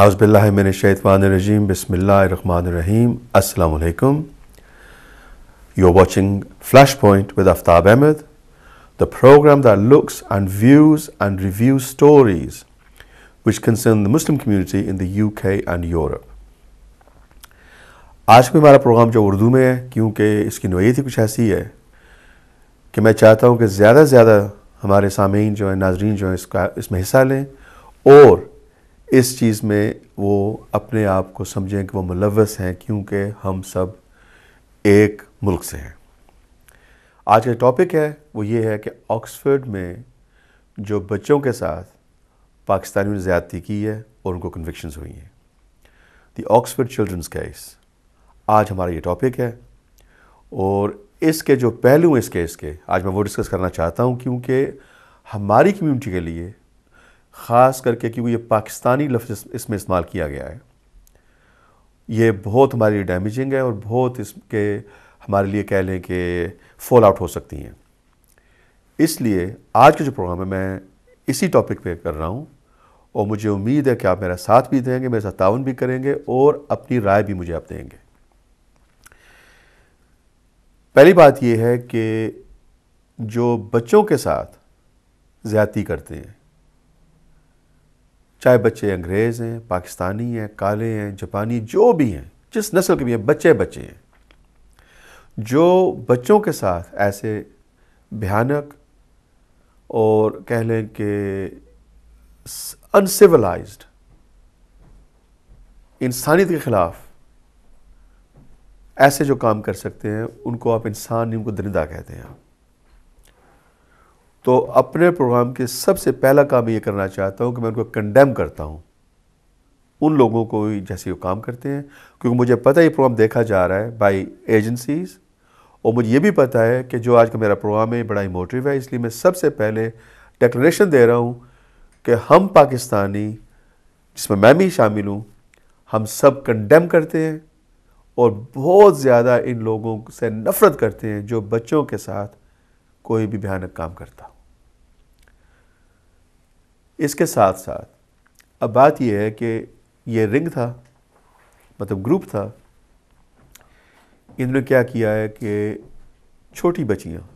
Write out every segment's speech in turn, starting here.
आज़बिल्लिन शैतवानरजीम बसमीम अल्लाम you are watching flash point with Aftab Ahmed the program the looks and views and review stories which concern the Muslim community in U K and Europe आज भी हमारा programme जो उर्दू में है क्योंकि इसकी नोयीत ही कुछ ऐसी है कि मैं चाहता हूँ कि ज़्यादा से ज़्यादा हमारे सामीन जो है नाजरीन जो है इसका इसमें हिस्सा लें और इस चीज़ में वो अपने आप को समझें कि वो मुलवस हैं क्योंकि हम सब एक मुल्क से हैं आज का टॉपिक है वो ये है कि ऑक्सफर्ड में जो बच्चों के साथ पाकिस्तानियों ने ज़्यादती की है और उनको कन्विक्शंस हुई हैं दी ऑक्सफर्ड चिल्ड्रंस केस आज हमारा ये टॉपिक है और इसके जो पहलू हैं इस केस के आज मैं वो डिस्कस करना चाहता हूँ क्योंकि हमारी कम्यूनिटी के लिए ख़ास करके क्योंकि ये पाकिस्तानी लफ्ज़ इसमें इस्तेमाल किया गया है ये बहुत हमारे लिए डैमेजिंग है और बहुत इसके हमारे लिए कह लें कि फॉल आउट हो सकती हैं इसलिए आज का जो प्रोग्राम है मैं इसी टॉपिक पे कर रहा हूँ और मुझे उम्मीद है कि आप मेरा साथ भी देंगे मेरे साथ ताउन भी करेंगे और अपनी राय भी मुझे आप देंगे पहली बात यह है कि जो बच्चों के साथ ज़्यादती करते हैं चाहे बच्चे अंग्रेज़ हैं पाकिस्तानी हैं काले हैं जापानी जो भी हैं जिस नस्ल के भी हैं बच्चे बच्चे हैं जो बच्चों के साथ ऐसे भयानक और कह लें कि अनसिविलाइज इंसानियत के ख़िलाफ़ ऐसे जो काम कर सकते हैं उनको आप इंसान नहीं उनको दरिंदा कहते हैं आप तो अपने प्रोग्राम के सबसे पहला काम ये करना चाहता हूँ कि मैं उनको कंडेम करता हूँ उन लोगों को जैसे वो काम करते हैं क्योंकि मुझे पता है ये प्रोग्राम देखा जा रहा है बाई एजेंसीज़ और मुझे ये भी पता है कि जो आज का मेरा प्रोग्राम है बड़ा इमोटिव है इसलिए मैं सबसे पहले डिक्लेरेशन दे रहा हूँ कि हम पाकिस्तानी जिसमें मैं भी शामिल हूँ हम सब कंडेम करते हैं और बहुत ज़्यादा इन लोगों से नफ़रत करते हैं जो बच्चों के साथ कोई भी भयानक काम करता इसके साथ साथ अब बात यह है कि ये रिंग था मतलब ग्रुप था इन्होंने क्या किया है कि छोटी बच्चियाँ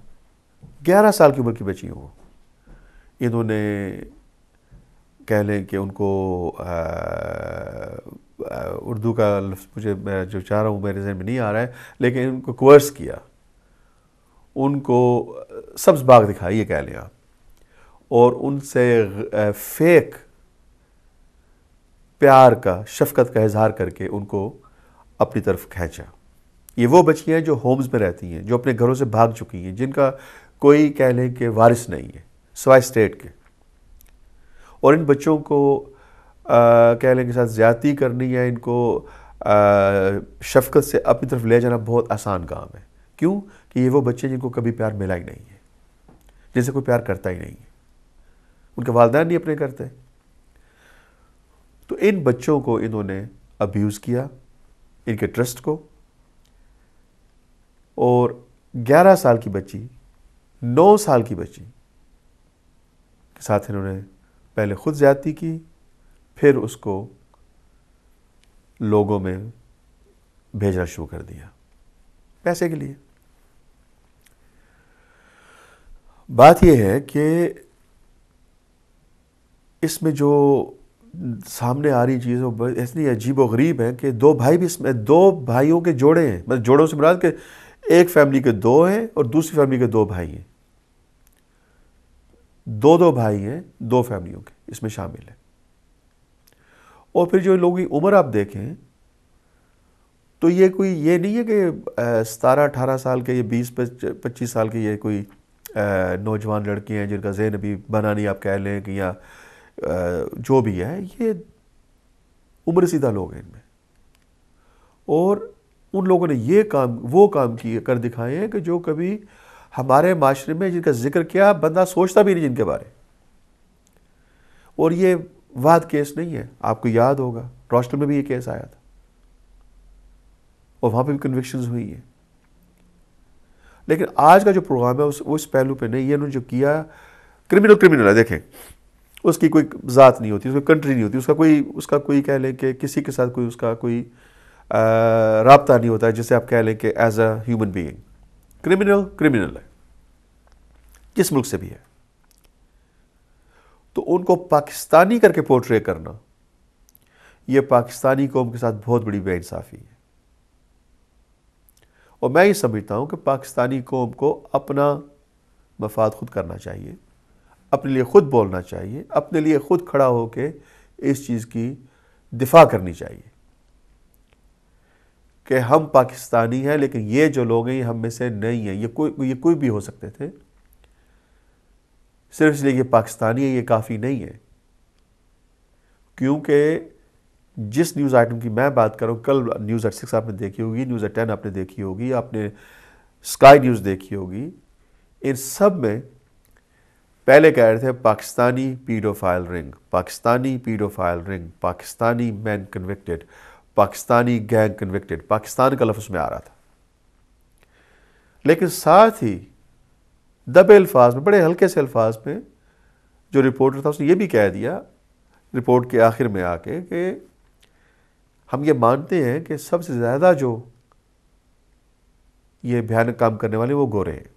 ग्यारह साल की उम्र की बचियों को इन्होंने कह लें कि उनको उर्दू का लफ्ज़ मुझे मैं जो चाह रहा हूँ मेरे जहन में नहीं आ रहा है लेकिन उनको कोर्स किया उनको सब्ज़ बाग दिखाई ये कह लें आप और उनसे फेक प्यार का शफकत का इजहार करके उनको अपनी तरफ खींचा ये वो बच्चियाँ जो होम्स में रहती हैं जो अपने घरों से भाग चुकी हैं जिनका कोई कह लें कि वारिस नहीं है सवाई स्टेट के और इन बच्चों को कह लें के साथ ज़्यादती करनी या इनको आ, शफकत से अपनी तरफ ले जाना बहुत आसान काम है क्यों कि ये वो बच्चे जिनको कभी प्यार मिला ही नहीं है जिनसे कोई प्यार करता ही नहीं है उनके वालदा नहीं अपने करते तो इन बच्चों को इन्होंने अब्यूज़ किया इनके ट्रस्ट को और 11 साल की बच्ची 9 साल की बच्ची के साथ इन्होंने पहले ख़ुद ज़्यादती की फिर उसको लोगों में भेजना शुरू कर दिया पैसे के लिए बात यह है कि इसमें जो सामने आ रही चीज़ इतनी अजीब व गरीब है कि दो भाई भी इसमें दो भाइयों के जोड़े हैं मतलब जोड़ों से मुराद के एक फैमिली के दो हैं और दूसरी फैमिली के दो भाई हैं दो दो भाई हैं दो फैमिलियों के इसमें शामिल है और फिर जो लोगों की उम्र आप देखें तो ये कोई ये नहीं है कि सतारह अठारह साल के ये बीस पच्चीस साल के ये कोई नौजवान लड़की हैं जिनका जहन अभी बना नहीं आप कह लें कि या जो भी है ये उम्र सीधा लोग हैं इनमें और उन लोगों ने ये काम वो काम किए कर दिखाए हैं कि जो कभी हमारे माशरे में जिनका जिक्र किया बंदा सोचता भी नहीं जिनके बारे और ये वाद केस नहीं है आपको याद होगा रोस्टल में भी ये केस आया था और वहाँ पे भी कन्विक्शन हुई हैं लेकिन आज का जो प्रोग्राम है उस उस पहलू पे नहीं ये उन्होंने जो किया क्रिमिनल क्रिमिनल है देखें उसकी कोई ज़ात नहीं होती उसकी कंट्री नहीं होती उसका कोई उसका कोई कह लें कि किसी के साथ कोई उसका कोई रबता नहीं होता है जिसे आप कह लें कि as a human being criminal criminal है जिस मुल्क से भी है तो उनको पाकिस्तानी करके पोर्ट्रे करना यह पाकिस्तानी कौम के साथ बहुत बड़ी बेइंसाफी है और मैं ये समझता हूँ कि पाकिस्तानी कौम को अपना मफाद खुद करना चाहिए अपने लिए ख़ुद बोलना चाहिए अपने लिए ख़ुद खड़ा होकर इस चीज़ की दिफा करनी चाहिए कि हम पाकिस्तानी हैं लेकिन ये जो लोग हैं ये हम में से नहीं हैं ये कोई ये कोई भी हो सकते थे सिर्फ इसलिए ये पाकिस्तानी है ये काफ़ी नहीं है क्योंकि जिस न्यूज़ आइटम की मैं बात करूँ कल न्यूज़ एट सिक्स आपने देखी होगी न्यूज़ एट टेन आपने देखी होगी आपने स्काई न्यूज़ देखी होगी इन सब में पहले कह रहे थे Pakistani paedophile ring Pakistani paedophile ring Pakistani man convicted Pakistani gang convicted Pakistan का लफ्ज़ में आ रहा था लेकिन साथ ही दबे अल्फाज में बड़े हल्के से अल्फाज में जो रिपोर्टर था उसने ये भी कह दिया रिपोर्ट के आखिर में आके कि हम ये मानते हैं कि सबसे ज़्यादा जो ये भयानक काम करने वाले वो गोरे हैं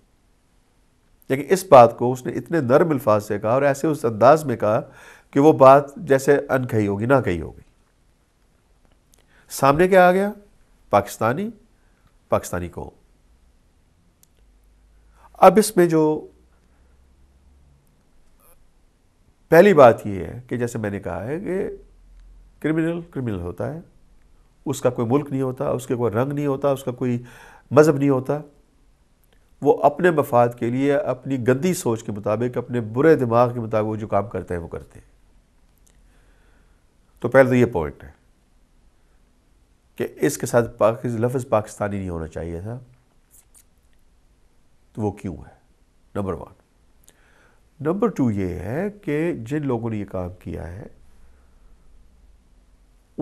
लेकिन इस बात को उसने इतने नरम अल्फाज से कहा और ऐसे उस अंदाज में कहा कि वो बात जैसे अनकही होगी ना कही होगी सामने क्या आ गया पाकिस्तानी पाकिस्तानी कौम अब इसमें जो पहली बात यह है कि जैसे मैंने कहा है कि क्रिमिनल क्रिमिनल होता है उसका कोई मुल्क नहीं होता उसके कोई रंग नहीं होता उसका कोई मज़हब नहीं होता वो अपने मफाद के लिए अपनी गंदी सोच के मुताबिक अपने बुरे दिमाग के मुताबिक वो जो काम करते हैं वो करते हैं तो पहले तो ये पॉइंट है कि इसके साथ पाकिस लफ्ज़ पाकिस्तानी नहीं होना चाहिए था तो वो क्यों है नंबर वन नंबर टू ये है कि जिन लोगों ने ये काम किया है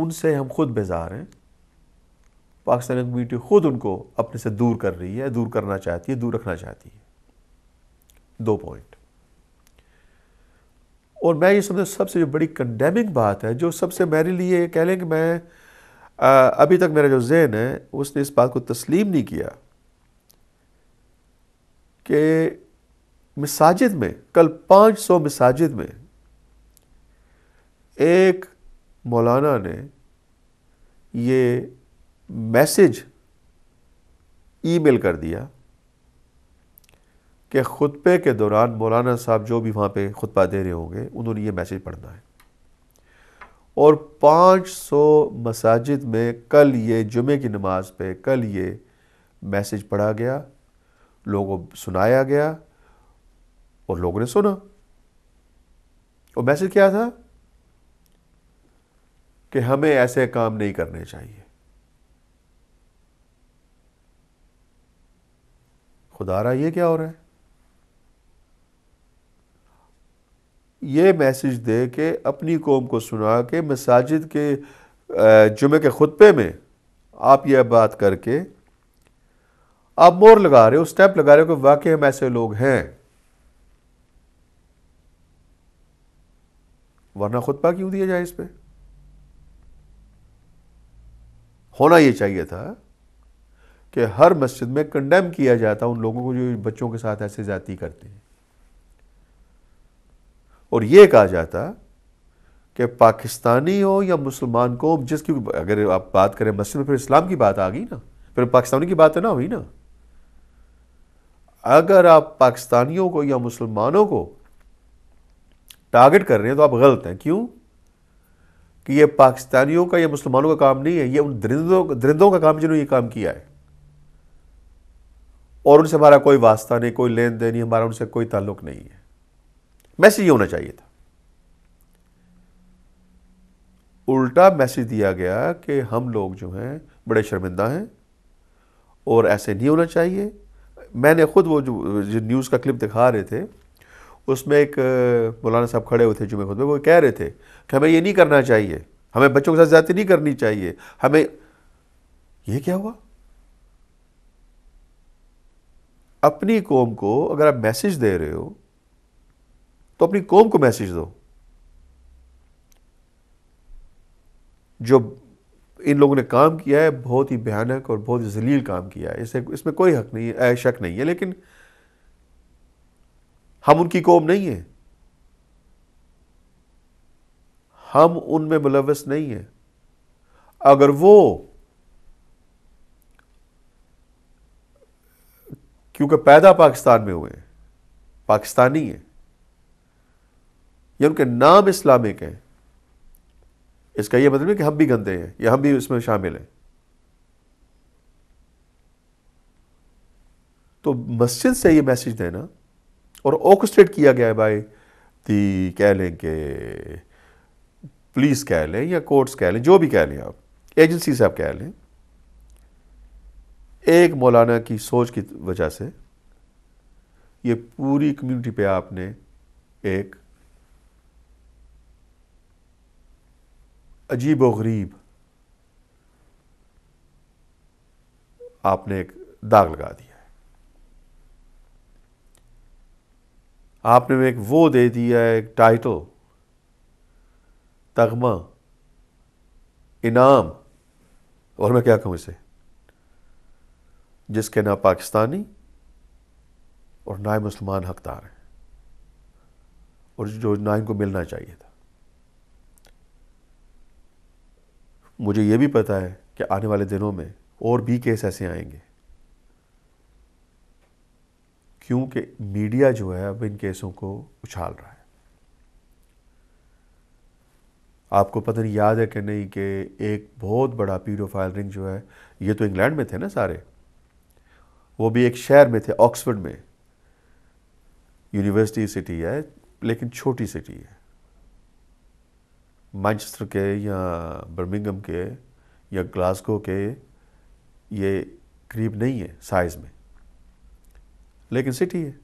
उनसे हम खुद बेजार हैं पाकिस्तानी कम्यूनिटी ख़ुद उनको अपने से दूर कर रही है दूर करना चाहती है दूर रखना चाहती है दो पॉइंट और मैं ये समझ सबसे जो बड़ी कंडेमिंग बात है जो सबसे मेरे लिए कह लें कि मैं आ, अभी तक मेरा जो जहन है उसने इस बात को तस्लीम नहीं किया कि मसाजिद में कल 500 मसाजिद में एक मौलाना ने ये मैसेज ईमेल कर दिया कि खुतबे के दौरान मौलाना साहब जो भी वहाँ पे खुतबा दे रहे होंगे उन्होंने ये मैसेज पढ़ना है और 500 मसाजिद में कल ये जुमे की नमाज पे कल ये मैसेज पढ़ा गया लोगों सुनाया गया और लोगों ने सुना और मैसेज क्या था कि हमें ऐसे काम नहीं करने चाहिए खुदा रहा ये क्या हो रहा है ये मैसेज दे के अपनी कौम को सुना के मसाजिद के जुमे के खुतबे में आप यह बात करके आप मोर लगा रहे हो स्टेप लगा रहे हो कि वाकई हम ऐसे लोग हैं वरना खुतबा क्यों दिया जाए इस पर होना ये चाहिए था कि हर मस्जिद में कंडेम किया जाता उन लोगों को जो बच्चों के साथ ऐसे जाति करते हैं और ये कहा जाता कि पाकिस्तानी हो या मुसलमान को जिसकी अगर आप बात करें मस्जिद में फिर इस्लाम की बात आ गई ना फिर पाकिस्तानी की बात तो ना हुई ना अगर आप पाकिस्तानियों को या मुसलमानों को टारगेट कर रहे हैं तो आप गलत हैं क्यों कि ये पाकिस्तानियों का या मुसलमानों का काम नहीं है ये उन दरिंदों दरिंदों का काम जिन्होंने ये काम किया है और उनसे हमारा कोई वास्ता नहीं कोई लेन देन नहीं हमारा उनसे कोई ताल्लुक नहीं है मैसेज ये होना चाहिए था उल्टा मैसेज दिया गया कि हम लोग जो हैं बड़े शर्मिंदा हैं और ऐसे नहीं होना चाहिए मैंने ख़ुद वो जो, जो न्यूज़ का क्लिप दिखा रहे थे उसमें एक मौलाना साहब खड़े हुए थे जुमे खुद में वो कह रहे थे कि हमें ये नहीं करना चाहिए हमें बच्चों के साथ ज़्यादा नहीं करनी चाहिए हमें ये क्या हुआ अपनी कौम को अगर आप मैसेज दे रहे हो तो अपनी कौम को मैसेज दो जो इन लोगों ने काम किया है बहुत ही भयानक और बहुत ही जलील काम किया है इसे इसमें कोई हक नहीं है शक नहीं है लेकिन हम उनकी कौम नहीं है हम उनमें मुलवस नहीं है अगर वो क्योंकि पैदा पाकिस्तान में हुए हैं पाकिस्तानी हैं या उनके नाम इस्लामिक हैं इसका यह मतलब है कि हम भी गंदे हैं या हम भी इसमें शामिल हैं तो मस्जिद से ये मैसेज देना और ऑर्केस्ट्रेट किया गया है भाई दी कह लें कि पुलिस कह लें या कोर्ट्स कह लें जो भी कह लें आप एजेंसी से आप कह लें एक मौलाना की सोच की वजह से ये पूरी कम्युनिटी पे आपने एक अजीब व गरीब आपने एक दाग लगा दिया है आपने एक वो दे दिया है एक टाइटल तगमा इनाम और मैं क्या कहूँ इसे जिसके ना पाकिस्तानी और ना मुसलमान हकदार हैं और जो ना इनको मिलना चाहिए था मुझे ये भी पता है कि आने वाले दिनों में और भी केस ऐसे आएंगे क्योंकि मीडिया जो है अब इन केसों को उछाल रहा है आपको पता नहीं याद है कि नहीं कि एक बहुत बड़ा पीडोफाइल रिंग जो है ये तो इंग्लैंड में थे ना सारे वो भी एक शहर में थे ऑक्सफर्ड में यूनिवर्सिटी सिटी है लेकिन छोटी सिटी है मैनचेस्टर के या बर्मिंगम के या ग्लासगो के ये करीब नहीं है साइज़ में लेकिन सिटी है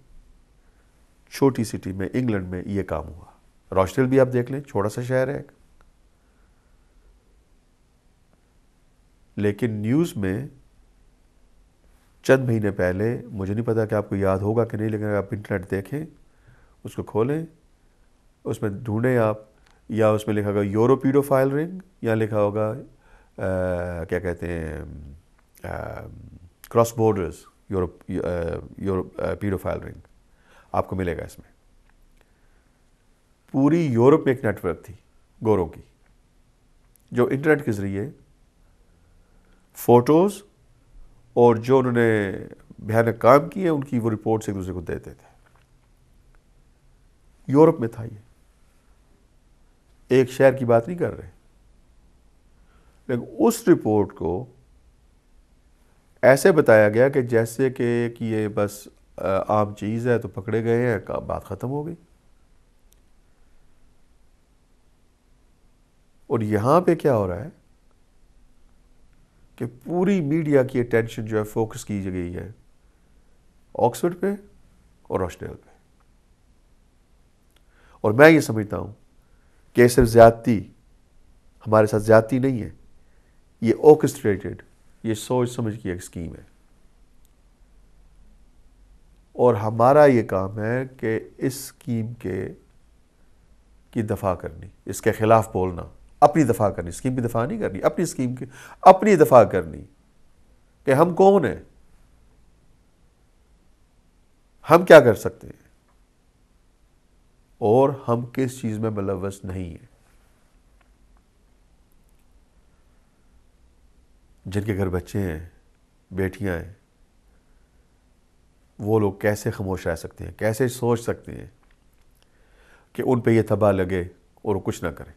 छोटी सिटी में इंग्लैंड में ये काम हुआ रॉस्टेल भी आप देख लें छोटा सा शहर है लेकिन न्यूज़ में चंद महीने पहले मुझे नहीं पता कि आपको याद होगा कि नहीं लेकिन आप इंटरनेट देखें उसको खोलें उसमें ढूंढें आप या उसमें लिखा होगा यूरोपीडो फाइल रिंग या लिखा होगा आ, क्या कहते हैं cross borders Europe Europe paedophile ring आपको मिलेगा इसमें पूरी यूरोप में एक नेटवर्क थी गोरों की जो इंटरनेट के ज़रिए फ़ोटोज़ और जो उन्होंने भयानक काम किए उनकी वो रिपोर्ट्स एक दूसरे को देते थे यूरोप में था ये एक शहर की बात नहीं कर रहे लेकिन उस रिपोर्ट को ऐसे बताया गया कि जैसे कि, कि ये बस आम चीज़ है तो पकड़े गए हैं बात ख़त्म हो गई और यहाँ पे क्या हो रहा है कि पूरी मीडिया की अटेंशन जो है फोकस की गई है ऑक्सफर्ड पे और रोशनेल पे और मैं ये समझता हूँ कि सिर्फ ज़्यादती हमारे साथ ज़्यादती नहीं है ये ऑर्केस्ट्रेटेड ये सोच समझ की एक स्कीम है और हमारा ये काम है कि इस स्कीम के की दफा करनी इसके ख़िलाफ़ बोलना अपनी दफा करनी स्कीम की दफा नहीं करनी अपनी स्कीम की अपनी दफा करनी कि हम कौन हैं हम क्या कर सकते हैं और हम किस चीज़ में मुलवस नहीं हैं जिनके घर बच्चे हैं बेटियां हैं वो लोग कैसे खामोश रह सकते हैं कैसे सोच सकते हैं कि उन पे ये तबाह लगे और कुछ ना करें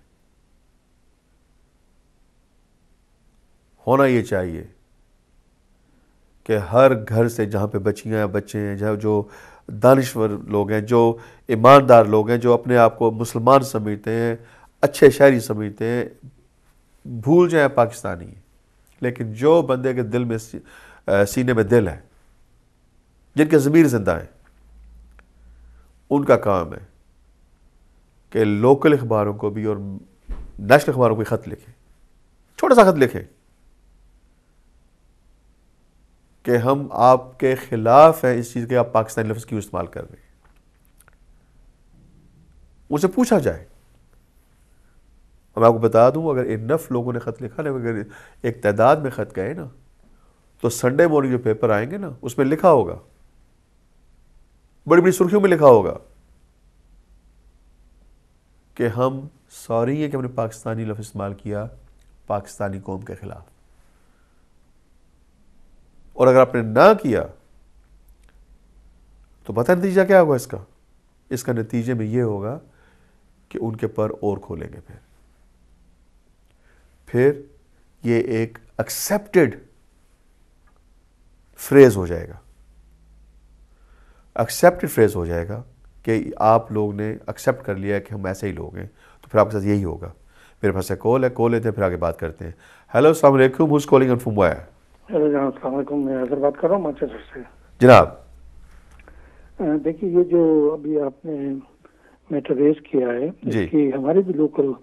होना ये चाहिए कि हर घर से जहाँ पे बच्चियाँ या बच्चे हैं जहाँ जो दानश्वर लोग हैं जो ईमानदार लोग हैं जो अपने आप को मुसलमान समझते हैं अच्छे शहरी समझते हैं भूल जाए पाकिस्तानी लेकिन जो बंदे के दिल में सीने में दिल है जिनके ज़मीर जिंदा हैं उनका काम है कि लोकल अखबारों को भी और नेशनल अखबारों को भी ख़त लिखें छोटा सा ख़त लिखें कि हम आपके ख़िलाफ़ हैं इस चीज़ के आप पाकिस्तानी लफ्ज़ क्यों इस्तेमाल कर रहे हैं उसे पूछा जाए और मैं आपको बता दूं अगर इनफ लोगों ने ख़त लिखा लेकिन अगर एक तादाद में ख़त गए ना तो संडे मॉर्निंग जो पेपर आएंगे ना उसमें लिखा होगा बड़ी बड़ी सुर्खियों में लिखा होगा कि हम सॉरी है कि हमने पाकिस्तानी लफ्ज़ इस्तेमाल किया पाकिस्तानी कौम के ख़िलाफ़ और अगर आपने ना किया तो पता नतीजा क्या होगा इसका इसका नतीजे में यह होगा कि उनके पर और खोलेंगे फिर फिर ये एक एक्सेप्टेड फ्रेज हो जाएगा एक्सेप्टेड फ्रेज हो जाएगा कि आप लोग ने एक्सेप्ट कर लिया कि हम ऐसे ही लोग हैं तो फिर आपके साथ यही होगा मेरे पास से कॉल है कॉल लेते हैं फिर आगे बात करते हैं हेलो सलामकुम who's calling and from hello जनाब मैं बात कर रहा हूँ से जनाब देखिए ये जो अभी आपने मैटर रेज किया है कि हमारे भी लोकल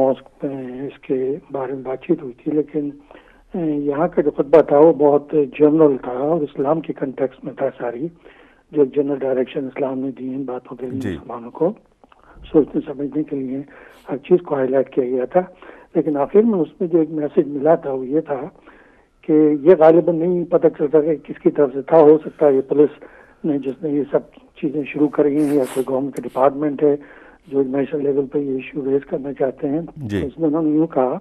मॉस्क में इसके बारे में बातचीत हुई थी लेकिन यहाँ का जो खुतबा था वो बहुत जनरल था और इस्लाम के कंटेक्स में था सारी जो जनरल डायरेक्शन इस्लाम ने दी इन बातों के लिए मुसलमानों को सोचने समझने के लिए हर चीज़ को हाईलाइट किया गया था लेकिन आखिर में उसमें जो एक मैसेज मिला था वो ये था कि ये गालिबा नहीं पता चल सका किसकी तरफ से था हो सकता है ये पुलिस ने जिसने ये सब चीज़ें शुरू करी हैं या कोई गवर्नमेंट का डिपार्टमेंट है जो नेशनल लेवल पर ये इशू रेज करना चाहते हैं तो उसमें उन्होंने यूँ कहा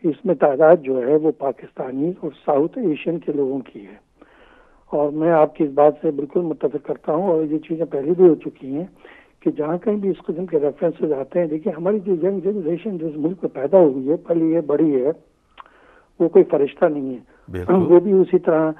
कि इसमें तादाद जो है वो पाकिस्तानी और साउथ एशियन के लोगों की है और मैं आपकी इस बात से बिल्कुल मुतफ़ करता हूँ और ये चीज़ें पहले भी हो चुकी हैं कि जहाँ कहीं भी इस किस्म के रेफरेंसेज आते हैं देखिए हमारी जो यंग जनरेशन जो इस मुल्क में पैदा हुई है पहले ये बड़ी है वो कोई फरिश्ता नहीं है वो भी उसी तरह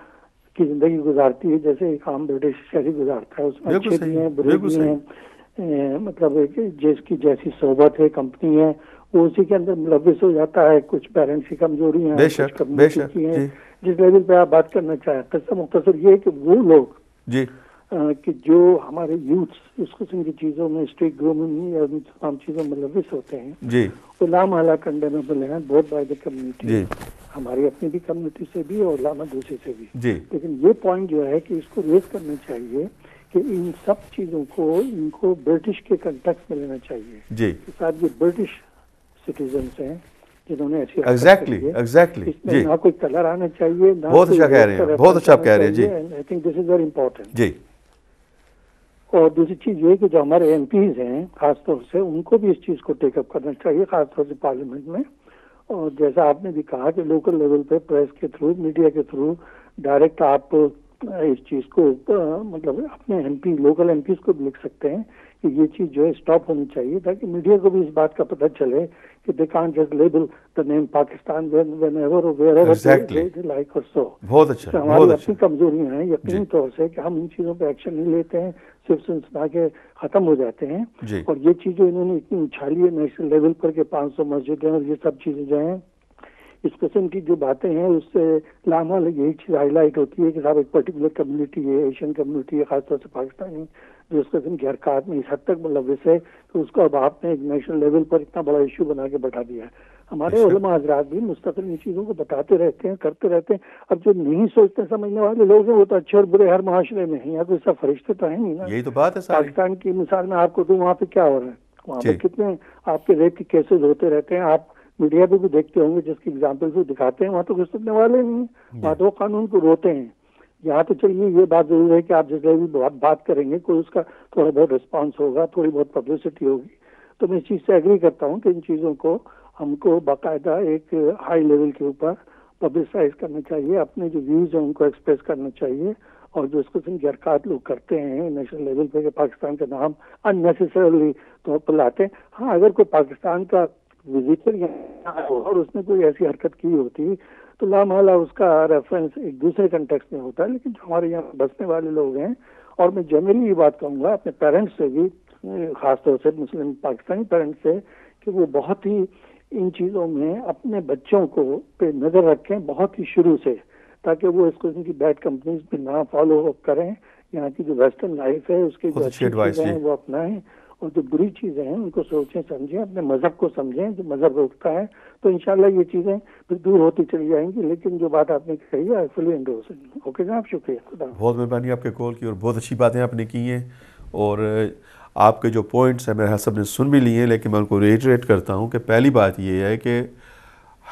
की जिंदगी गुजारती है जैसे एक आम ब्रिटिश शहरी गुजारता है उसमें अच्छे भी हैं बुरे भी हैं मतलब जिसकी जैसी सोबत है कंपनी है वो उसी के अंदर मुलविस हो जाता है कुछ पेरेंट्स की कमजोरी है कुछ कमजोरी है जिस लेवल पे आप बात करना चाहें मुख्तर ये है कि वो लोग जी कि जो हमारे यूथ इस किस्म की चीज़ों में स्ट्रीट ग्रूमिंग या उन तमाम चीज़ों में मुलविस होते हैं जी वो लाम हाला कंडेमेबल हैं बहुत बाइड द कम्युनिटी हमारी अपनी भी कम्युनिटी से भी और लामा दूसरे से भी जी लेकिन ये पॉइंट जो है कि इसको रेस करना चाहिए कि इन सब चीज़ों को इनको ब्रिटिश के कंटेक्ट में लेना चाहिए जी साथ ये ब्रिटिश सिटीजन हैं जिन्होंने ऐसी ना कोई कलर आना चाहिए बहुत अच्छा, अच्छा कह रहे हैं बहुत अच्छा कह रहे हैं जी I think this is very important जी और दूसरी चीज ये कि जो हमारे एम हैं खासतौर से उनको भी इस चीज को टेकअप करना चाहिए खासतौर से पार्लियामेंट में और जैसा आपने भी कहा कि लोकल लेवल पे प्रेस के थ्रू मीडिया के थ्रू डायरेक्ट आप इस चीज को मतलब अपने एमपी लोकल एमपी को भी लिख सकते हैं कि ये चीज जो है स्टॉप होनी चाहिए ताकि मीडिया को भी इस बात का पता चले कि they can't just label the name Pakistan like और सो बहुत अच्छा तो हमारी अपनी अच्छा। कमजोरियां हैं यकीन तौर से कि हम इन चीजों पर एक्शन नहीं लेते हैं सिम्पसन्स आके खत्म हो जाते हैं और ये चीज़ें इन्होंने इतनी उछाली है नेशनल लेवल पर के 500 मस्जिद है और ये सब चीज़ें जो है इस किस्म की जो बातें हैं उससे लामा यही चीज़ हाईलाइट होती है कि साहब एक पर्टिकुलर कम्युनिटी है एशियन कम्युनिटी है खासतौर से पाकिस्तानी जो इस किस्म की हरकत में इस हद तक मुलविस है तो उसको अब आपने नेशनल लेवल पर इतना बड़ा इशू बना के बैठा दिया है हमारे अच्छा। हजरात भी मुस्तकिल चीज़ों को बताते रहते हैं करते रहते हैं अब जो नहीं सोचते समझने वाले लोग हैं वो तो अच्छे और बुरे हर माशरे में हैं यहाँ तो सब फरिश्ते तो है नहीं ना यही तो बात है पाकिस्तान की मिसाल में आपको तो वहाँ पे क्या हो रहा है वहाँ पे कितने आपके रेप के केसेज होते रहते हैं आप मीडिया पे भी देखते होंगे जिसकी एग्जाम्पल्स वो दिखाते हैं वहाँ तो घुसने वाले नहीं वहाँ तो कानून को रोते हैं यहाँ तो चलिए ये बात जरूर है कि आप जिस भी बात बात करेंगे कोई उसका थोड़ा बहुत रिस्पॉन्स होगा थोड़ी बहुत पब्लिसिटी होगी तो मैं इस चीज़ से एग्री करता हूँ कि इन चीज़ों को हमको बाकायदा एक हाई लेवल के ऊपर पब्लिसाइज करना चाहिए अपने जो व्यूज हैं उनको एक्सप्रेस करना चाहिए और जो इसको हरकत लोग करते हैं नेशनल लेवल पे पाकिस्तान का नाम अननेसेसरली तो पर लाते हैं हाँ अगर कोई पाकिस्तान का विजिटर यहाँ हो और उसने कोई ऐसी हरकत की होती तो लामहला उसका रेफरेंस एक दूसरे कंटेक्स में होता है लेकिन जो हमारे यहाँ बसने वाले लोग हैं और मैं जनरली ये बात कहूँगा अपने पेरेंट्स से भी खासतौर से मुस्लिम पाकिस्तानी पेरेंट्स से कि वो बहुत ही इन चीज़ों में अपने बच्चों को पे नज़र रखें बहुत ही शुरू से ताकि वो इस किस्म की बैड कंपनीज भी ना फॉलो अप करें यहाँ की जो वेस्टर्न लाइफ है उसके जो अच्छी चीज़ें हैं वो अपनाएं और जो बुरी चीज़ें हैं उनको सोचें समझें अपने मज़हब को समझें जो मज़हब रोकता है तो इन ये चीज़ें फिर दूर होती चली जाएंगी लेकिन जो बात आपने कही है फुली ओके जनाब शुक्रिया बहुत मेहरबानी आपके कॉल की और बहुत अच्छी बातें आपने की हैं और आपके जो पॉइंट्स हैं मेरे सब ने सुन भी लिए हैं लेकिन मैं उनको रेटरेट करता हूँ कि पहली बात यह है कि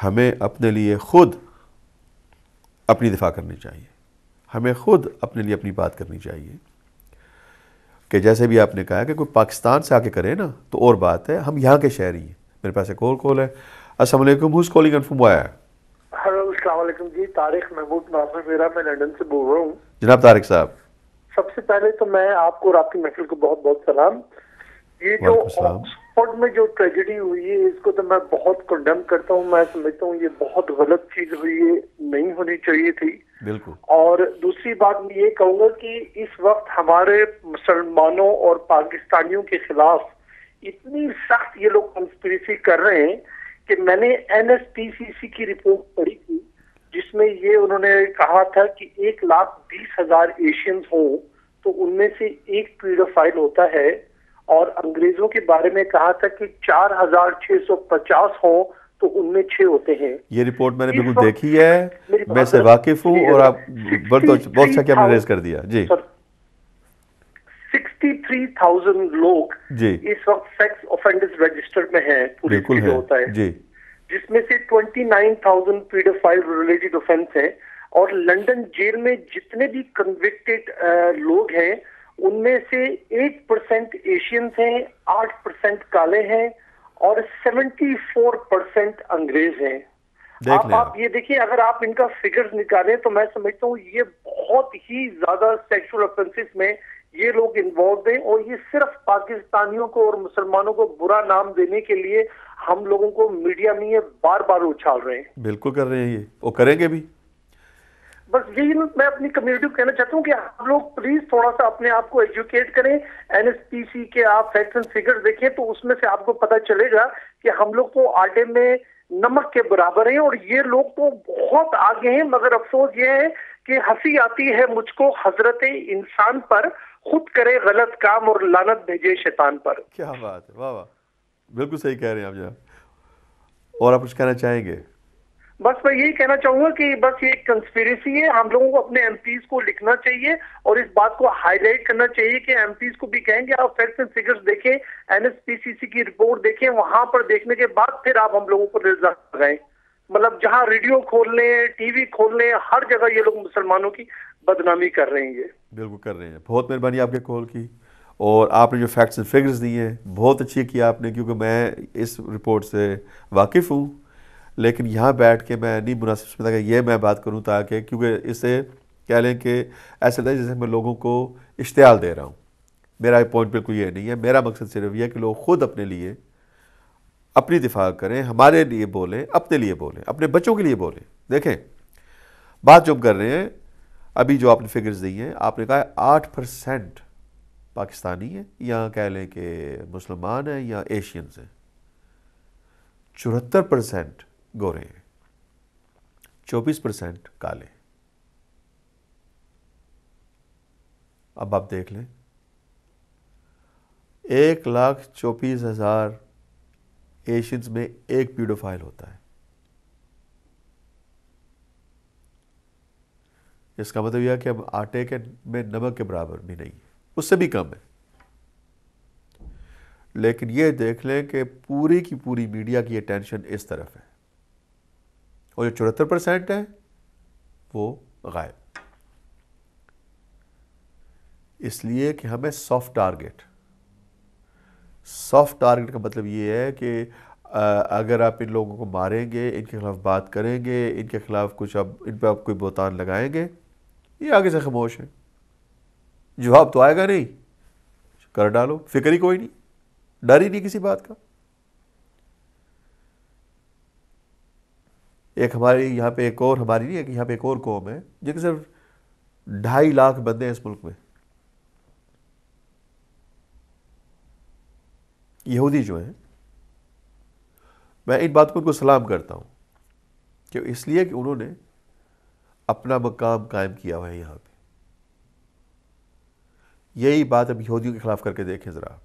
हमें अपने लिए ख़ुद अपनी दिफा करनी चाहिए हमें ख़ुद अपने लिए अपनी बात करनी चाहिए कि जैसे भी आपने कहा कि कोई पाकिस्तान से आके करे ना तो और बात है हम यहाँ के शहरी हैं मेरे पास एक और कॉल है असल हुज कॉलिंग कन्फर्म हुआ है हेलो जी तारिक महमूद नाम है मेरा मैं लंदन से बोल रहा हूँ जनाब तारिक साहब सबसे पहले तो मैं आपको राखी महफिल को बहुत बहुत सलाम ये जो ऑक्सफोर्ड में जो ट्रेजिडी हुई है इसको तो मैं बहुत कंडेम करता हूँ मैं समझता हूँ ये बहुत गलत चीज हुई है नहीं होनी चाहिए थी बिल्कुल और दूसरी बात मैं ये कहूंगा कि इस वक्त हमारे मुसलमानों और पाकिस्तानियों के खिलाफ इतनी सख्त ये लोग कंस्पिरसी कर रहे हैं कि मैंने एनएसपीसीसी की रिपोर्ट पढ़ी थी जिसमें ये उन्होंने कहा था कि एक लाख बीस हजार एशियंस हों तो उनमें से एक पीड़ोफाइल होता है और अंग्रेजों के बारे में कहा था कि 4,650 हो तो उनमें छह होते हैं ये रिपोर्ट मैंने बिल्कुल देखी है मैं से वाकिफ हूँ और आप बहुत अच्छा रेज कर दिया जी लोग जी इस वक्त सेक्स ऑफेंडर्स रजिस्टर में है बिल्कुल है, होता है जी जिसमें से थाउजेंड पीडोफाइल रिलेटेड ऑफेंस है और लंदन जेल में जितने भी कन्विक्टेड लोग हैं उनमें से एट परसेंट एशियंस हैं आठ परसेंट काले हैं और सेवेंटी फोर परसेंट अंग्रेज हैं आप आप ये देखिए अगर आप इनका फिगर्स निकालें तो मैं समझता हूँ ये बहुत ही ज्यादा सेक्सुअल ऑफेंसेस में ये लोग इन्वॉल्व हैं और ये सिर्फ पाकिस्तानियों को और मुसलमानों को बुरा नाम देने के लिए हम लोगों को मीडिया में ये बार बार उछाल रहे हैं बिल्कुल कर रहे हैं ये वो करेंगे भी बस यही मैं अपनी कम्युनिटी को कहना चाहता हूँ कि आप लोग प्लीज थोड़ा सा अपने आप को एजुकेट करें एनएसपीसी के आप फैक्ट्स एंड फिगर्स देखें तो उसमें से आपको पता चलेगा कि हम लोग तो आटे में नमक के बराबर हैं और ये लोग तो बहुत आगे हैं मगर अफसोस ये है कि हंसी आती है मुझको हजरत इंसान पर खुद करे गलत काम और लानत भेजे शैतान पर क्या बात है वाह वाह बिल्कुल सही कह रहे हैं आप जो और आप कुछ कहना चाहेंगे बस मैं यही कहना चाहूंगा कि बस ये एक कंस्पिरेसी है हम लोगों को अपने एम को लिखना चाहिए और इस बात को हाईलाइट करना चाहिए कि एम को भी कहेंगे आप फैक्ट्स एंड फिगर्स देखें एनएसपीसीसी की रिपोर्ट देखें वहां पर देखने के बाद फिर आप हम लोगों को रिजल्ट लगाएं मतलब जहां रेडियो खोल लें टीवी खोल लें हर जगह ये लोग मुसलमानों की बदनामी कर रहे हैं ये बिल्कुल कर रहे हैं बहुत मेहरबानी आपके कॉल की और आपने जो फैक्ट्स एंड फिगर्स दिए हैं बहुत अच्छी किया आपने क्योंकि मैं इस रिपोर्ट से वाकिफ़ हूँ लेकिन यहाँ बैठ के मैं नहीं मुनासिब समझता कि ये मैं बात करूँ ताकि क्योंकि इसे कह लें कि ऐसा नहीं जैसे मैं लोगों को इश्तियाल दे रहा हूँ मेरा पॉइंट बिल्कुल ये नहीं है मेरा मकसद सिर्फ यह है कि लोग ख़ुद अपने लिए अपनी दिफा करें हमारे लिए बोलें अपने लिए बोलें अपने बच्चों के लिए बोलें देखें बात जो हम कर रहे हैं अभी जो आपने फिगर्स दी हैं आपने कहा आठ परसेंट पाकिस्तानी है या कह लें कि मुसलमान हैं या एशियंस हैं चौहत्तर परसेंट गोरे हैं 24 परसेंट काले अब आप देख लें एक लाख चौबीस हज़ार एशियंस में एक प्यूडोफाइल होता है इसका मतलब यह कि अब आटे के में नमक के बराबर भी नहीं है उससे भी कम है लेकिन यह देख लें कि पूरी की पूरी मीडिया की अटेंशन इस तरफ है और जो चौहत्तर परसेंट है वो गायब इसलिए कि हमें सॉफ्ट टारगेट सॉफ्ट टारगेट का मतलब ये है कि अगर आप इन लोगों को मारेंगे इनके ख़िलाफ़ बात करेंगे इनके ख़िलाफ़ कुछ आप इन पर आप कोई बोतान लगाएंगे ये आगे से खामोश है जवाब तो आएगा नहीं कर डालो फिक्र ही कोई नहीं डर ही नहीं किसी बात का एक हमारी यहाँ पे एक और हमारी नहीं कि यहाँ पे एक और कौम है जिनके सिर्फ ढाई लाख बंदे हैं इस मुल्क में यहूदी जो है मैं इन बात को उनको सलाम करता हूँ कि इसलिए कि उन्होंने अपना मकाम कायम किया हुआ है यहाँ पे यही बात अब यहूदियों के खिलाफ करके देखें ज़रा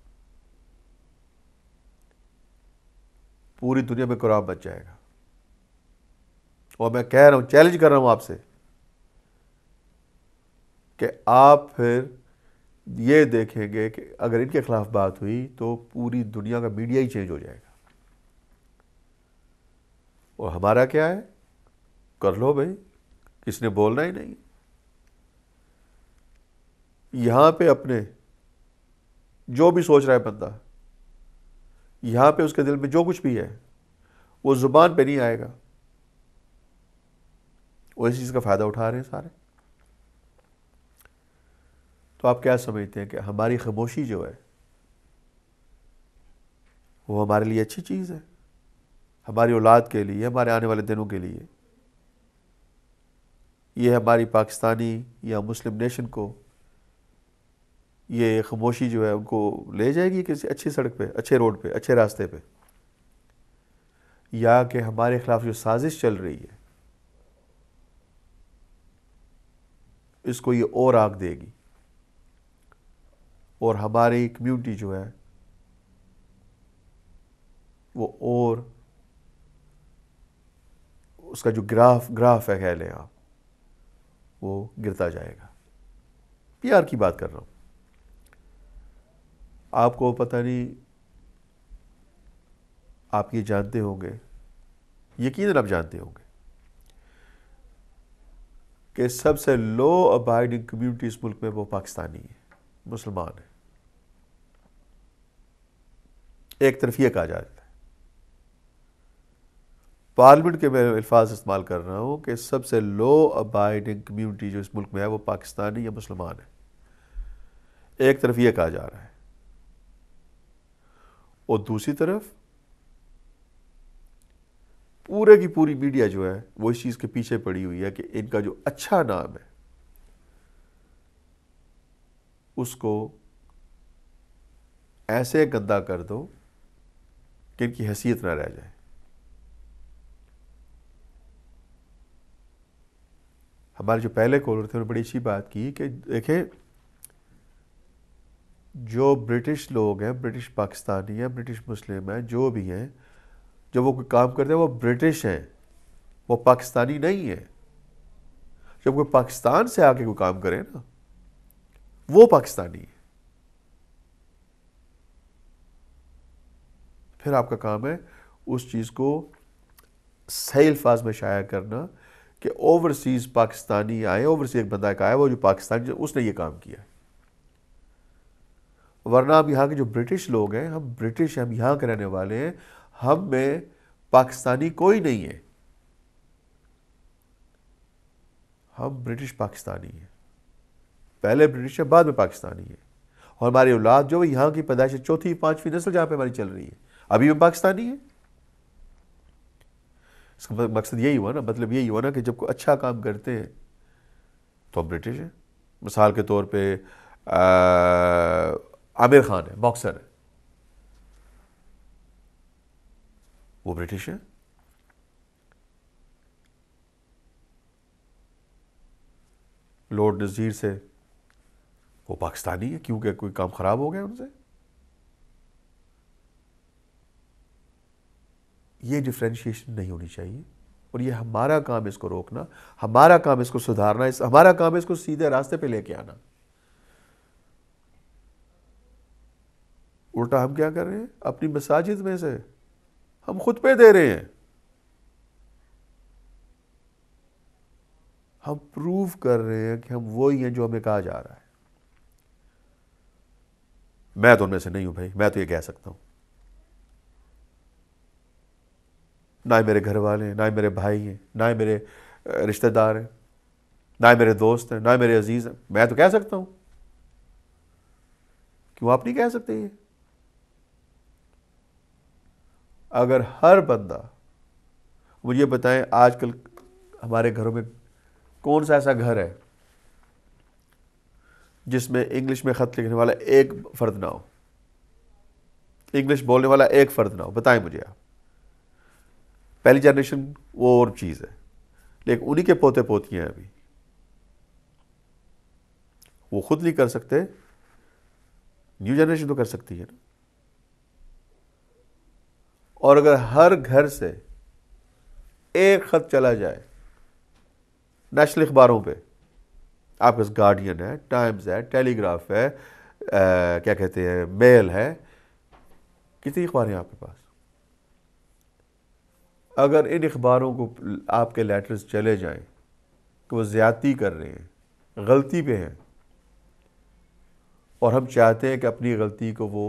पूरी दुनिया में कुरान बच जाएगा और मैं कह रहा हूँ चैलेंज कर रहा हूँ आपसे कि आप फिर ये देखेंगे कि अगर इनके खिलाफ बात हुई तो पूरी दुनिया का मीडिया ही चेंज हो जाएगा और हमारा क्या है कर लो भाई किसने बोलना ही नहीं यहाँ पे अपने जो भी सोच रहा है बंदा यहाँ पे उसके दिल में जो कुछ भी है वो ज़ुबान पे नहीं आएगा वो इस चीज़ का फ़ायदा उठा रहे हैं सारे तो आप क्या समझते हैं कि हमारी खामोशी जो है वो हमारे लिए अच्छी चीज़ है हमारी औलाद के लिए हमारे आने वाले दिनों के लिए ये हमारी पाकिस्तानी या मुस्लिम नेशन को ये खामोशी जो है उनको ले जाएगी किसी अच्छी सड़क पे अच्छे रोड पे अच्छे रास्ते पे या कि हमारे खिलाफ जो साजिश चल रही है इसको ये और आग देगी और हमारी कम्युनिटी जो है वो और उसका जो ग्राफ ग्राफ है कह लें आप वो गिरता जाएगा प्यार की बात कर रहा हूँ आपको पता नहीं आप ये जानते होंगे यकीन आप जानते होंगे कि सबसे लो अबाइडिंग कम्यूनिटी इस मुल्क में वो पाकिस्तानी है मुसलमान है एक तरफिया कहा जा रहा है पार्लियामेंट के मैं अल्फाज इस्तेमाल कर रहा हूँ कि सबसे लो अबाइडिंग कम्यूनिटी जो इस मुल्क में है वो पाकिस्तानी या मुसलमान है एक तरफ कहा जा रहा है और दूसरी तरफ पूरे की पूरी मीडिया जो है वो इस चीज़ के पीछे पड़ी हुई है कि इनका जो अच्छा नाम है उसको ऐसे गंदा कर दो कि इनकी हैसियत ना रह जाए हमारे जो पहले कॉलर थे उन्होंने बड़ी अच्छी बात की कि देखें जो ब्रिटिश लोग हैं ब्रिटिश पाकिस्तानी हैं ब्रिटिश मुस्लिम हैं जो भी हैं जब वो कोई काम करते हैं वो ब्रिटिश हैं वो पाकिस्तानी नहीं है जब कोई पाकिस्तान से आके कोई काम करे ना वो पाकिस्तानी है फिर आपका काम है उस चीज़ को सही अल्फाज में शाया करना कि ओवरसीज़ पाकिस्तानी आए ओवरसीज एक बंदा का आया वो जो पाकिस्तानी उसने ये काम किया वरना हम यहाँ के जो ब्रिटिश लोग हैं हम ब्रिटिश हम यहाँ के रहने वाले हैं हम में पाकिस्तानी कोई नहीं है हम ब्रिटिश पाकिस्तानी हैं पहले ब्रिटिश है बाद में पाकिस्तानी है और हमारी औलाद जो है यहाँ की पैदाइश चौथी पाँचवीं नस्ल जहाँ पे हमारी चल रही है अभी भी पाकिस्तानी है इसका मतलब मकसद यही हुआ ना मतलब यही हुआ ना कि जब कोई अच्छा काम करते हैं तो हम ब्रिटिश हैं मिसाल के तौर पे आमिर ख़ान है बॉक्सर है वो ब्रिटिश है लॉर्ड नज़ीर से वो पाकिस्तानी है क्योंकि कोई काम ख़राब हो गया उनसे ये डिफ्रेंशिएशन नहीं होनी चाहिए और ये हमारा काम इसको रोकना हमारा काम इसको सुधारना इस हमारा काम इसको सीधे रास्ते पे लेके आना उल्टा हम क्या कर रहे हैं अपनी मसाजिद में से हम खुद पे दे रहे हैं हम प्रूव कर रहे हैं कि हम वही हैं जो हमें कहा जा रहा है मैं तो उनमें से नहीं हूं भाई मैं तो ये कह सकता हूं ना ही मेरे घर वाले हैं ना ही मेरे भाई हैं ना ही मेरे रिश्तेदार हैं ना ही मेरे दोस्त हैं ना ही मेरे अजीज़ हैं मैं तो कह सकता हूं क्यों आप नहीं कह सकते ये अगर हर बंदा मुझे बताएं आजकल हमारे घरों में कौन सा ऐसा घर है जिसमें इंग्लिश में ख़त लिखने वाला एक फ़र्द ना हो इंग्लिश बोलने वाला एक फ़र्द ना हो बताएं मुझे आप पहली जनरेशन वो और चीज़ है लेकिन उन्हीं के पोते पोतियाँ हैं अभी वो खुद नहीं कर सकते न्यू जनरेशन तो कर सकती है ना और अगर हर घर से एक ख़त चला जाए नेशनल अखबारों पे आपके पास गार्डियन है टाइम्स है टेलीग्राफ है आ, क्या कहते हैं मेल है कितनी अखबार हैं आपके पास अगर इन अखबारों को आपके लेटर्स चले जाएं कि वो ज़्यादती कर रहे हैं गलती पे हैं और हम चाहते हैं कि अपनी गलती को वो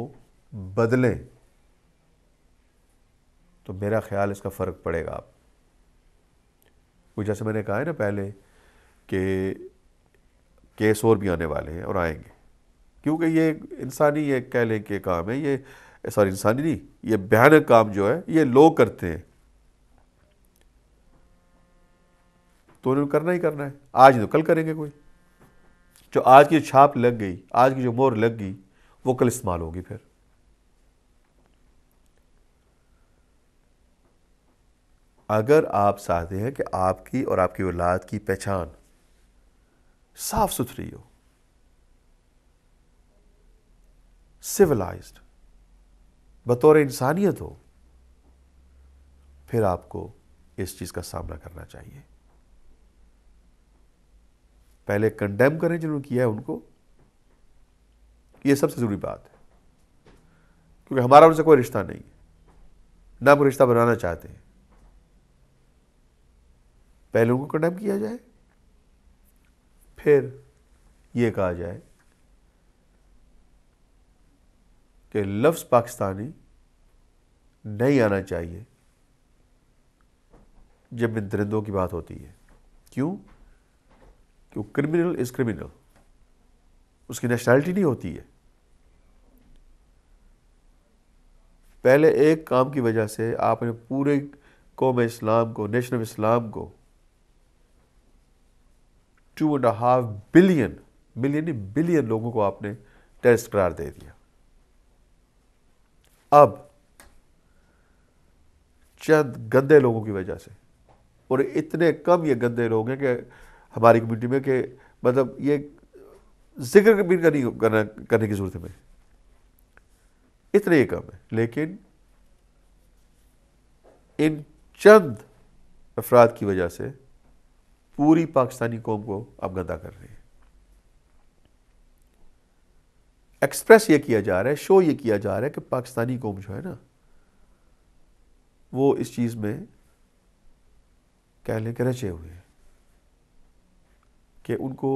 बदलें तो मेरा ख्याल इसका फ़र्क पड़ेगा आप वो जैसे मैंने कहा है ना पहले कि केस और भी आने वाले हैं और आएंगे क्योंकि ये इंसानी ये कह लें कि काम है ये सॉरी इंसानी नहीं ये भयानक काम जो है ये लोग करते हैं तो उन्हें करना ही करना है आज तो कल करेंगे कोई जो आज की छाप लग गई आज की जो मोर लग गई वो कल इस्तेमाल होगी फिर अगर आप चाहते हैं कि आपकी और आपकी औलाद की पहचान साफ सुथरी हो सिविलाइज बतौर इंसानियत हो फिर आपको इस चीज़ का सामना करना चाहिए पहले कंडेम करें जिन्होंने किया है उनको ये सबसे ज़रूरी बात है क्योंकि हमारा उनसे कोई रिश्ता नहीं है ना हम रिश्ता बनाना चाहते हैं पहलू को कंडेम किया जाए फिर ये कहा जाए कि लफ्ज़ पाकिस्तानी नहीं आना चाहिए जब इन दरिंदों की बात होती है क्यों क्यों क्रिमिनल इज़ क्रिमिनल उसकी नेशनैलिटी नहीं होती है पहले एक काम की वजह से आपने पूरे कौम इस्लाम को नेशनल इस्लाम को two and half billion million billion लोगों को आपने टेस्ट करार दे दिया अब चंद गंदे लोगों की वजह से और इतने कम ये गंदे लोग हैं कि हमारी कम्युनिटी में कि मतलब ये जिक्र भी करनी करने की ज़रूरत है इतने ही कम है लेकिन इन चंद अफराद की वजह से पूरी पाकिस्तानी कौम को आप गंदा कर रहे हैं एक्सप्रेस ये किया जा रहा है शो ये किया जा रहा है कि पाकिस्तानी कौम जो है ना वो इस चीज़ में कह लें कि रचे हुए हैं कि उनको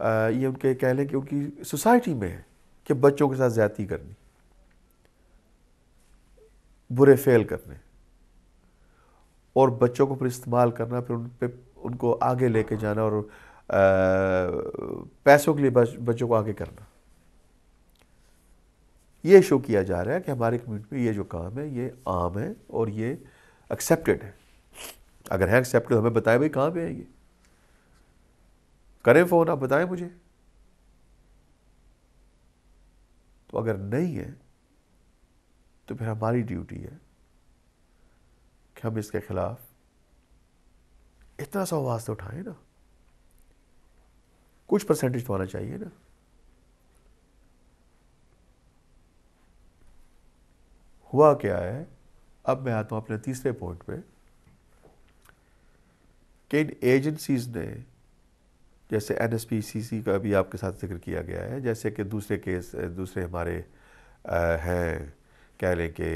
आ, ये उनके कह लें कि उनकी सोसाइटी में है कि बच्चों के साथ ज़्यादती करनी बुरे फेल करने और बच्चों को फिर इस्तेमाल करना फिर उन पर उनको आगे लेके जाना और आ, पैसों के लिए बच, बच्चों को आगे करना ये शो किया जा रहा है कि हमारे कम्युनिटी में ये जो काम है ये आम है और ये एक्सेप्टेड है अगर है एक्सेप्टेड तो हमें बताएं भाई कहाँ पे है ये करें फ़ोन आप बताएं मुझे तो अगर नहीं है तो फिर हमारी ड्यूटी है कि हम इसके ख़िलाफ़ इतना सा आवाज़ तो उठाए ना कुछ परसेंटेज तो आना चाहिए ना हुआ क्या है अब मैं आता हूँ अपने तीसरे पॉइंट पे कि इन एजेंसीज ने जैसे N S P C C का भी आपके साथ जिक्र किया गया है जैसे कि दूसरे केस दूसरे हमारे हैं कह लें कि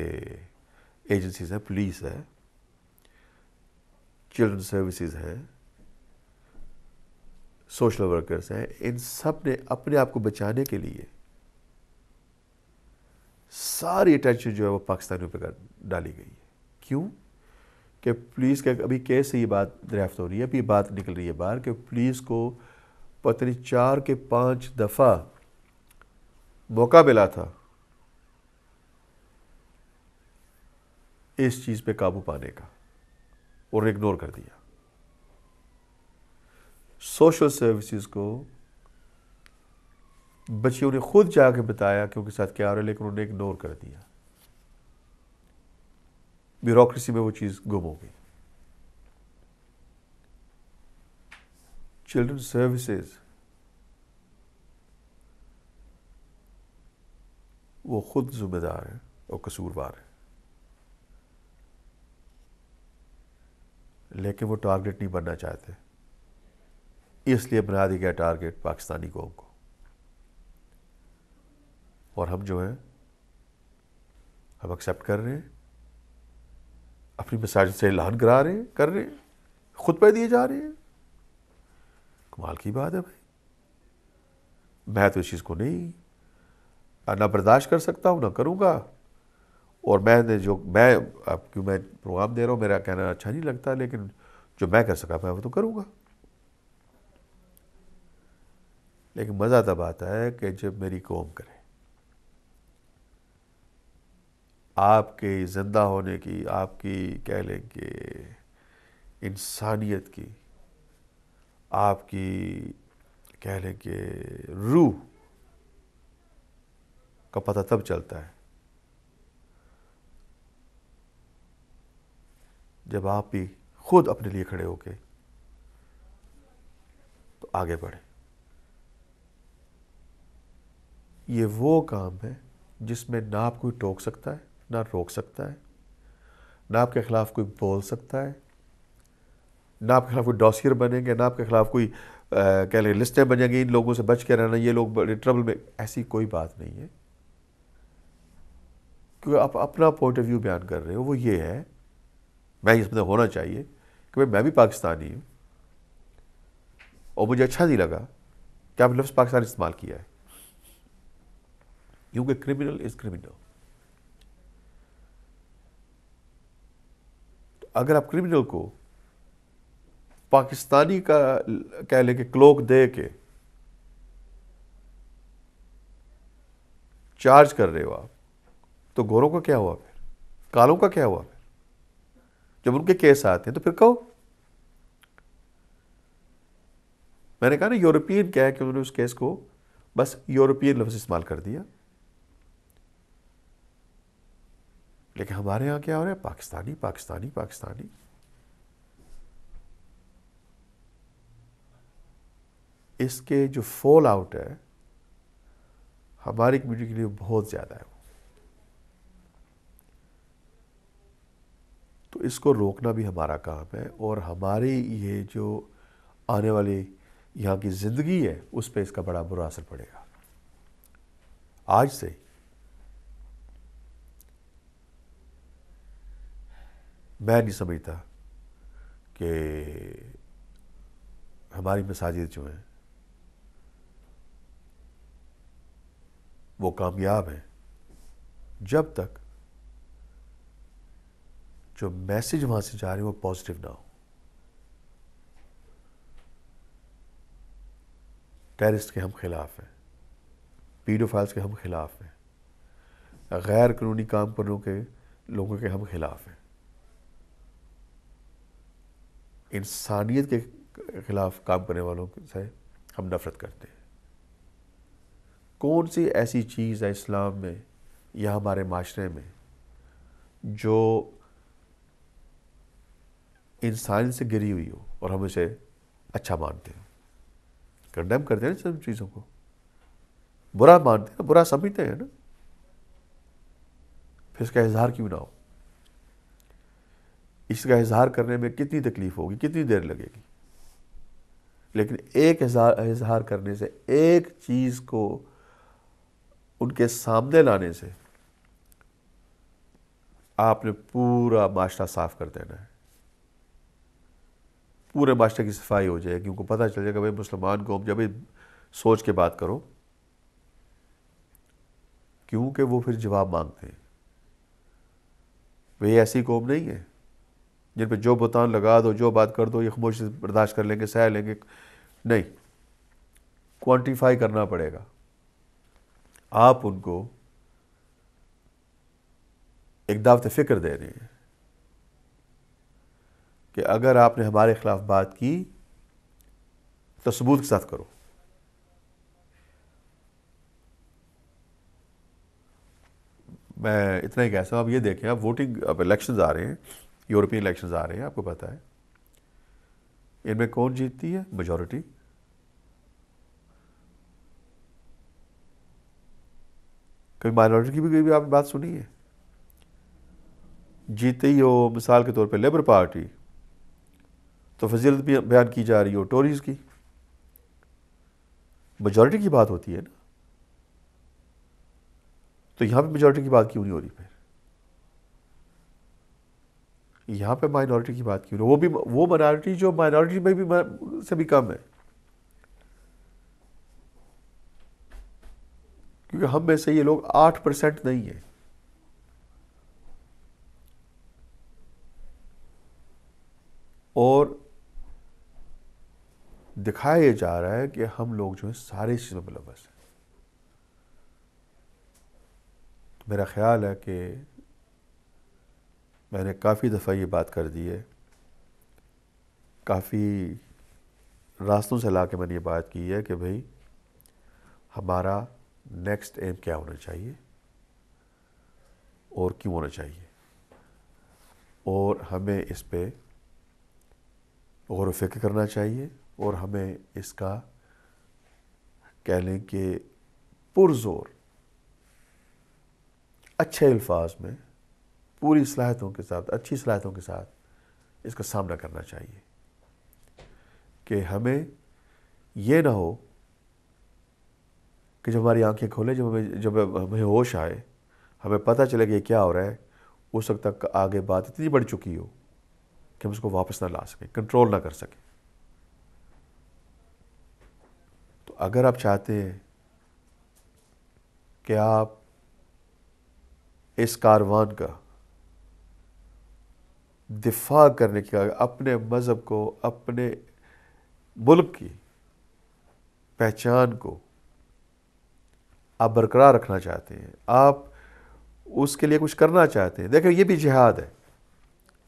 एजेंसीज हैं पुलिस है चिल्ड्रन सर्विसेज हैं सोशल वर्कर्स हैं इन सब ने अपने आप को बचाने के लिए सारी अटेंशन जो है वो पाकिस्तानियों पर डाली गई है क्यों कि पुलिस का अभी कैसे ये बात दरियाफ्त हो रही है अभी बात निकल रही है बाहर कि पुलिस को पता चार के पाँच दफ़ा मौका मिला था इस चीज़ पे काबू पाने का और इग्नोर कर दिया सोशल सर्विसेज को बच्चियों ने खुद जाके बताया कि उनके साथ क्या हो रहा है लेकिन उन्होंने इग्नोर कर दिया ब्यूरोक्रेसी में वो चीज़ गुम हो गई चिल्ड्रन सर्विसेज वो खुद जिम्मेदार है और कसूरवार हैं लेकिन वो टारगेट नहीं बनना चाहते इसलिए बना दिया गया टारगेट पाकिस्तानी कौम को और हम जो हैं हम एक्सेप्ट कर रहे हैं अपनी मसाजिद से लहन करा रहे हैं कर रहे हैं खुद पे दिए जा रहे हैं कमाल की बात है भाई मैं तो इस चीज़ को नहीं ना बर्दाश्त कर सकता हूँ ना करूँगा और मैंने जो मैं अब क्यों मैं प्रोग्राम दे रहा हूँ मेरा कहना अच्छा नहीं लगता लेकिन जो मैं कर सका मैं वो तो करूँगा लेकिन मज़ा तब आता है कि जब मेरी कौम करे आपके ज़िंदा होने की आपकी कह लें कि इंसानियत की आपकी कह लें कि रूह का पता तब चलता है जब आप भी खुद अपने लिए खड़े होके तो आगे बढ़े ये वो काम है जिसमें ना आप कोई टोक सकता है ना रोक सकता है ना आपके ख़िलाफ़ कोई बोल सकता है ना आपके खिलाफ कोई डॉसियर बनेंगे ना आपके खिलाफ कोई कह लें लिस्टें बनेंगी इन लोगों से बच के रहना ये लोग बड़े ट्रबल में ऐसी कोई बात नहीं है क्योंकि आप अपना पॉइंट ऑफ व्यू बयान कर रहे हो वो ये है मैं इसमें होना चाहिए कि भाई मैं भी पाकिस्तानी हूँ और मुझे अच्छा नहीं लगा कि आपने लफ्ज़ पाकिस्तान इस्तेमाल किया है क्योंकि क्रिमिनल इज़ क्रिमिनल तो अगर आप क्रिमिनल को पाकिस्तानी का कह लें कि क्लोक दे के चार्ज कर रहे हो आप तो गोरों का क्या हुआ फिर कालों का क्या हुआ फिर जब उनके केस आते हैं तो फिर कहो मैंने कहा ना यूरोपियन क्या है कि उन्होंने उस केस को बस यूरोपियन लफ्ज इस्तेमाल कर दिया लेकिन हमारे यहां क्या हो रहा है पाकिस्तानी पाकिस्तानी पाकिस्तानी इसके जो फॉल आउट है हमारी कम्युनिटी के लिए बहुत ज़्यादा है वो इसको रोकना भी हमारा काम है और हमारी ये जो आने वाली यहाँ की ज़िंदगी है उस पर इसका बड़ा बुरा असर पड़ेगा आज से मैं नहीं समझता कि हमारी मसाजिद जो हैं वो कामयाब हैं जब तक जो मैसेज वहाँ से जा रहे हो वो पॉजिटिव ना हो टेरिस्ट के हम खिलाफ हैं पीडोफाइल्स के हम खिलाफ हैं गैर कानूनी काम करों के लोगों के हम खिलाफ हैं इंसानियत के खिलाफ काम करने वालों से हम नफरत करते हैं कौन सी ऐसी चीज़ है इस्लाम में या हमारे माशरे में जो इंसान से गिरी हुई हो और हम उसे अच्छा मानते हैं कंडेम करते हैं सब चीज़ों को बुरा मानते हैं तो बुरा समझते हैं ना फिर इसका इजहार क्यों ना हो इसका इजहार करने में कितनी तकलीफ होगी कितनी देर लगेगी लेकिन एक इजहार करने से एक चीज़ को उनके सामने लाने से आपने पूरा माशरा साफ कर देना है पूरे माशरे की सफाई हो जाएगी उनको पता चल जाएगा भाई मुसलमान कौम जब सोच के बात करो क्योंकि वो फिर जवाब मांगते हैं वे ऐसी कौम नहीं है जिन पर जो बुतान लगा दो जो बात कर दो ये खामोश बर्दाश्त कर लेंगे सह लेंगे नहीं क्वांटिफाई करना पड़ेगा आप उनको एक दावत फ़िक्र दे रहे हैं कि अगर आपने हमारे ख़िलाफ़ बात की तो सबूत के साथ करो मैं इतना ही कह सकता हूँ आप ये देखें आप वोटिंग अब इलेक्शन आ रहे हैं यूरोपियन इलेक्शन आ रहे हैं आपको पता है इनमें कौन जीतती है मेजोरिटी कभी माइनॉरिटी की भी कभी आपने बात सुनी है जीते ही हो मिसाल के तौर पे लेबर पार्टी तो फजीलत भी बयान की जा रही हो टोरीज़ की मेजॉरिटी की बात होती है ना तो यहाँ पे मेजॉरिटी की बात क्यों नहीं हो रही फिर यहाँ पे माइनॉरिटी की बात क्यों वो भी वो माइनॉरिटी जो माइनॉरिटी में भी से भी कम है क्योंकि हम में से ये लोग आठ परसेंट नहीं है और दिखाया ये जा रहा है कि हम लोग जो है सारे चीज़ में मुलवस हैं तो मेरा ख्याल है कि मैंने काफ़ी दफ़ा ये बात कर दी है काफ़ी रास्तों से ला के मैंने ये बात की है कि भाई हमारा नेक्स्ट एम क्या होना चाहिए और क्यों होना चाहिए और हमें इस पर गौर फिक्र करना चाहिए और हमें इसका कह लें कि पुरजोर अच्छे अल्फाज में पूरी सलाहतों के साथ अच्छी सलाहितों के साथ इसका सामना करना चाहिए कि हमें ये ना हो कि जब हमारी आंखें खोलें जब हमें जब हमें होश आए हमें पता चले कि क्या हो रहा है उस वक्त तक आगे बात इतनी बढ़ चुकी हो कि हम उसको वापस ना ला सकें कंट्रोल ना कर सकें अगर आप चाहते हैं कि आप इस कारवान का दिफा करने के अपने मज़हब को अपने मुल्क की पहचान को आप बरकरार रखना चाहते हैं आप उसके लिए कुछ करना चाहते हैं देखें ये भी जिहाद है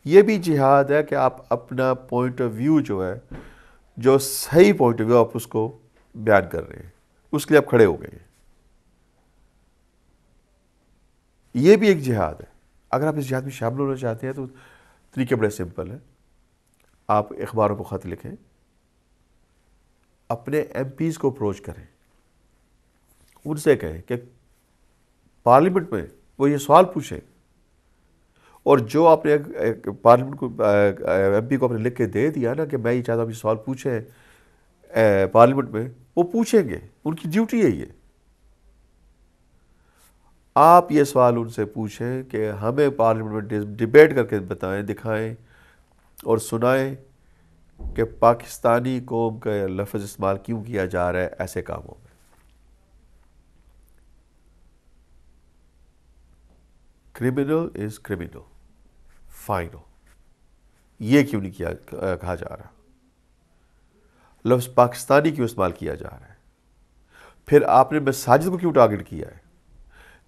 ये भी जिहाद है कि आप अपना पॉइंट ऑफ व्यू जो है जो सही पॉइंट ऑफ व्यू आप उसको बयान कर रहे हैं उसके लिए आप खड़े हो गए ये भी एक जिहाद है अगर आप इस जिहाद में शामिल होना चाहते हैं तो तरीके बड़े सिंपल हैं आप अखबारों को ख़त लिखें अपने एम को अप्रोच करें उनसे कहें कि पार्लियामेंट में वो ये सवाल पूछें और जो आपने पार्लियामेंट को एम को आपने लिख के दे दिया ना कि मैं ये चाहता हूँ सवाल पूछें पार्लियामेंट में वो पूछेंगे उनकी ड्यूटी है ये आप ये सवाल उनसे पूछें कि हमें पार्लियामेंट में डिबेट करके बताएं दिखाएं और सुनाएं कि पाकिस्तानी कौम का लफज इस्तेमाल क्यों किया जा रहा है ऐसे कामों में क्रिमिनल इज़ क्रिमिनल फाइनो ये क्यों नहीं किया कहा जा रहा लफ्ज़ पाकिस्तानी क्यों इस्तेमाल किया जा रहा है फिर आपने मसाजिद को क्यों टारगेट किया है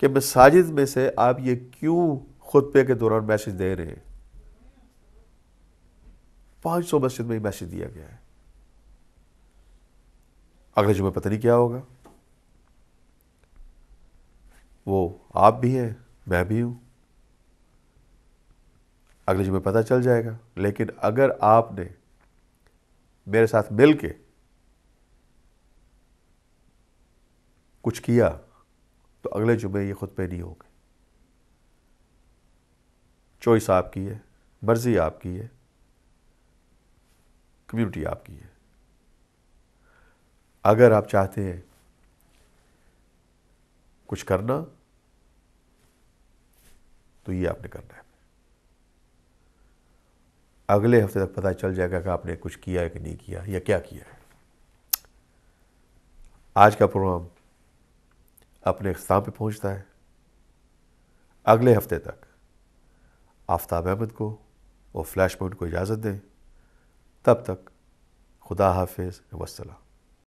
कि मसाजिद में से आप ये क्यों खुतबे के दौरान मैसेज दे रहे हैं पांच सौ मस्जिद में ही मैसेज दिया गया है अगले जुम्मे पता नहीं क्या होगा वो आप भी हैं मैं भी हूं अगले जुम्मे पता चल जाएगा लेकिन अगर आपने मेरे साथ मिल के कुछ किया तो अगले जुमे ये खुद पे नहीं होंगे चॉइस आपकी है मर्ज़ी आपकी है कम्युनिटी आपकी है अगर आप चाहते हैं कुछ करना तो ये आपने करना है अगले हफ्ते तक पता चल जाएगा कि आपने कुछ किया है कि नहीं किया या क्या किया है आज का प्रोग्राम अपने स्थान पर पहुंचता है अगले हफ्ते तक आफ्ताब अहमद को और फ्लैश पॉइंट को इजाज़त दें तब तक खुदा हाफिज़ वसलम